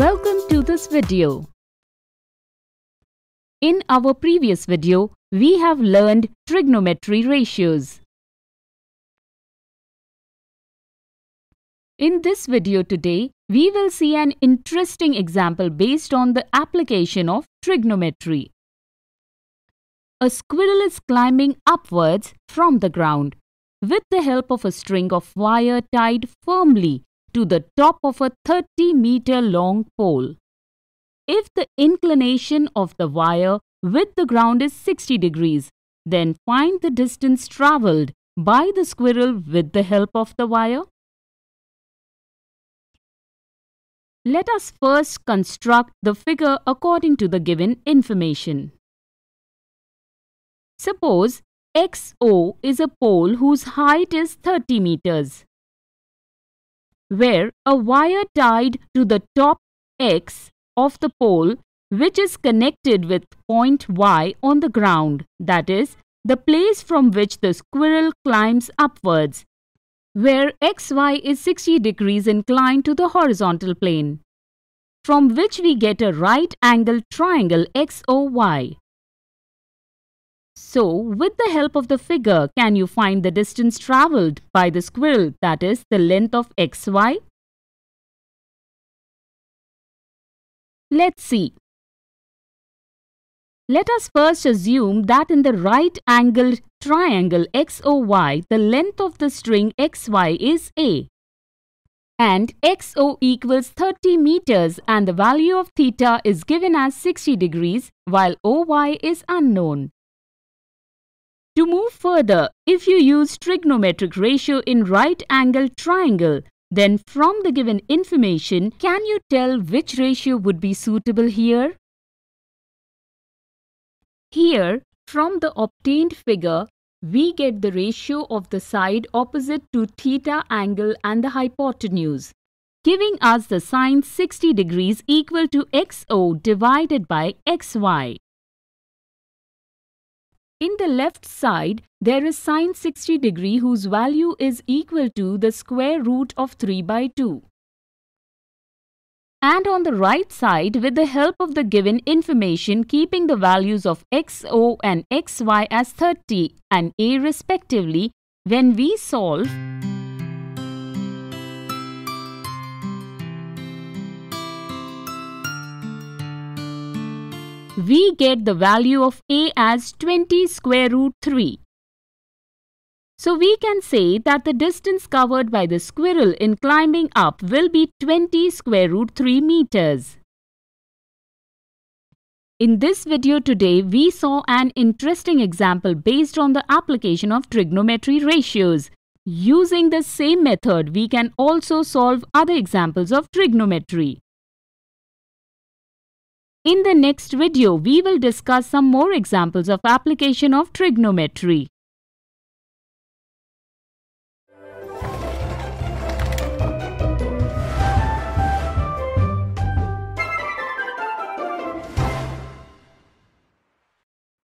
Welcome to this video. In our previous video, we have learned trigonometry ratios. In this video today, we will see an interesting example based on the application of trigonometry. A squirrel is climbing upwards from the ground. With the help of a string of wire tied firmly to the top of a 30 meter long pole. If the inclination of the wire with the ground is 60 degrees, then find the distance travelled by the squirrel with the help of the wire. Let us first construct the figure according to the given information. Suppose XO is a pole whose height is 30 meters where a wire tied to the top X of the pole which is connected with point Y on the ground, that is, the place from which the squirrel climbs upwards, where xy is 60 degrees inclined to the horizontal plane, from which we get a right angle triangle XOY. So, with the help of the figure, can you find the distance travelled by the squirrel, that is, the length of xy? Let's see. Let us first assume that in the right angled triangle XOY, the length of the string XY is A. And XO equals 30 meters and the value of theta is given as 60 degrees while OY is unknown. To move further, if you use trigonometric ratio in right angle triangle, then from the given information, can you tell which ratio would be suitable here? Here, from the obtained figure, we get the ratio of the side opposite to theta angle and the hypotenuse, giving us the sine 60 degrees equal to xo divided by xy. In the left side, there is sine 60 degree whose value is equal to the square root of 3 by 2. And on the right side, with the help of the given information, keeping the values of xo and xy as 30 and a respectively, when we solve, we get the value of a as 20 square root 3. So we can say that the distance covered by the squirrel in climbing up will be 20 square root 3 meters. In this video today, we saw an interesting example based on the application of trigonometry ratios. Using the same method, we can also solve other examples of trigonometry. In the next video, we will discuss some more examples of application of trigonometry.